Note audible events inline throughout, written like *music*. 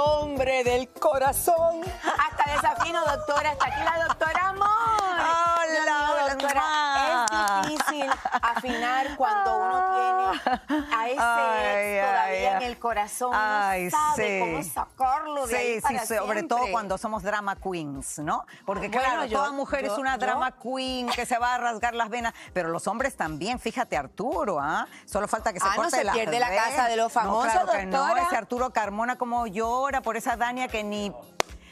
hombre del corazón. Hasta desafino, doctora. Hasta aquí la doctora Amor. Hola, doctora. Es ah. difícil afinar cuando uno tiene a ese corazón sabe cómo sacarlo de ahí para sí, sobre todo cuando somos drama queens, ¿no? Porque claro, toda mujer es una drama queen que se va a rasgar las venas, pero los hombres también, fíjate Arturo, ¿ah? Solo falta que se ah, corte no se la pierde la casa de los famosos, no, claro Que no, ese Arturo Carmona como llora por esa Dania que ni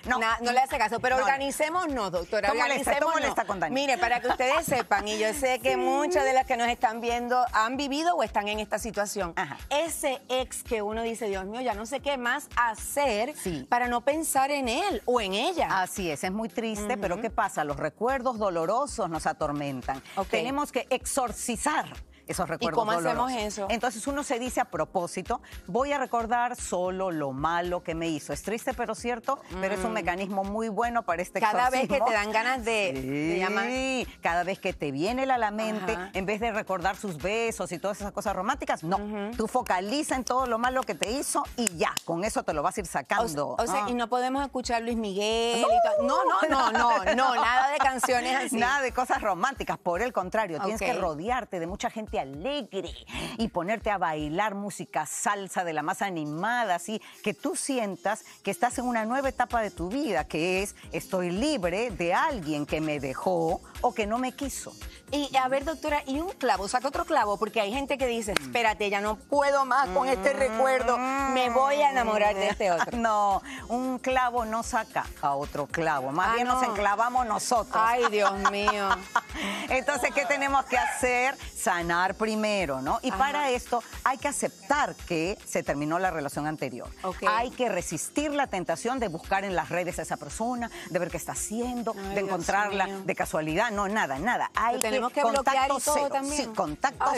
no, no le hace caso. Pero no, organicémonos, doctora. organicémonos. Mire, para que ustedes sepan, y yo sé que muchas de las que nos están viendo han vivido o están en esta situación. Ese ex que uno dice, Dios mío, ya no sé qué más hacer para no pensar en él o en ella. Así es, es muy triste, pero ¿qué pasa? Los recuerdos dolorosos nos atormentan. Tenemos que exorcizar esos recuerdos. ¿Y cómo hacemos eso? Entonces uno se dice a propósito, voy a recordar solo lo malo que me hizo. Es triste pero cierto, pero es un mm. mecanismo muy bueno para este Cada vez que te dan ganas de, sí. Cada vez que te viene la, la mente, en vez de recordar sus besos y todas esas cosas románticas, no. Tú focaliza en todo lo malo que te hizo y ya, con eso te lo vas a ir sacando. O, sea, ah. y no podemos escuchar Luis Miguel. No, no, no, no, no, nada de canciones así. Nada de cosas románticas, por el contrario, tienes que rodearte de mucha gente alegre y ponerte a bailar música salsa de la más animada, así que tú sientas que estás en una nueva etapa de tu vida, que es estoy libre de alguien que me dejó o que no me quiso. Y a ver, doctora, y un clavo, saca otro clavo, porque hay gente que dice, mm. espérate, ya no puedo más con este recuerdo, me voy a enamorar de este otro. *laughs* No, un clavo no saca a otro clavo, más ah, bien nos enclavamos nosotros. Ay, Dios *laughs* mío. Entonces, ¿qué tenemos que hacer? Sanar primero, ¿no? Y para esto hay que aceptar que se terminó la relación anterior. Hay que resistir la tentación de buscar en las redes a esa persona, de ver qué está haciendo, de encontrarla de casualidad, no, nada, nada. Hay tenemos que, bloquear contacto También. Sí, contacto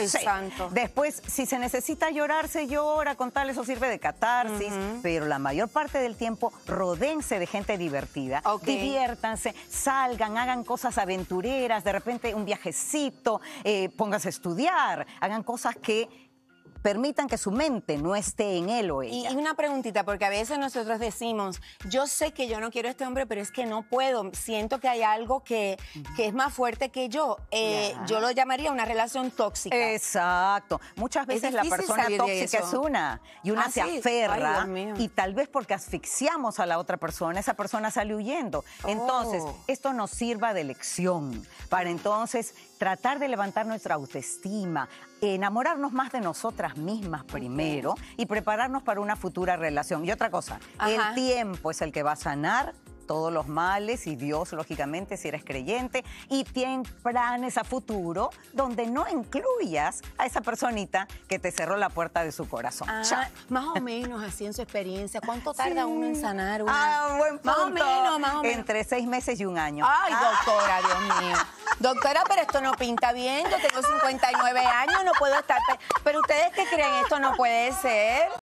Después, si se necesita llorar, se llora, tal, eso sirve de catarsis, pero la mayor parte del tiempo rodense de gente divertida, diviértanse, salgan, hagan cosas aventureras, de repente un viajecito, eh, pónganse a estudiar hagan cosas que permitan que su mente no esté en él o ella. Y una preguntita, porque a veces nosotros decimos, yo sé que yo no quiero a este hombre, pero es que no puedo, siento que hay algo que, que es más fuerte que yo. Eh, yo lo llamaría una relación tóxica. Exacto. Muchas veces la persona tóxica es una y una ah, se aferra y tal vez porque asfixiamos a la otra persona, esa persona sale huyendo. Entonces, oh. esto nos sirva de lección para entonces tratar de levantar nuestra autoestima, enamorarnos más de nosotras mismas primero y prepararnos para una futura relación. Y otra cosa, el tiempo es el que va a sanar todos los males y Dios, lógicamente, si eres creyente, y tienes planes a futuro donde no incluyas a esa personita que te cerró la puerta de su corazón. Ah, más o menos, así en su experiencia, ¿cuánto *laughs* tarda uno en sanar? Ah, buen punto. Más o menos, más o menos. Entre seis meses y un año. Ay, ah. doctora, Dios *laughs* mío. Doctora, pero esto no pinta bien, yo tengo 59 años, no puedo estar... Pero ustedes que creen, esto no puede ser.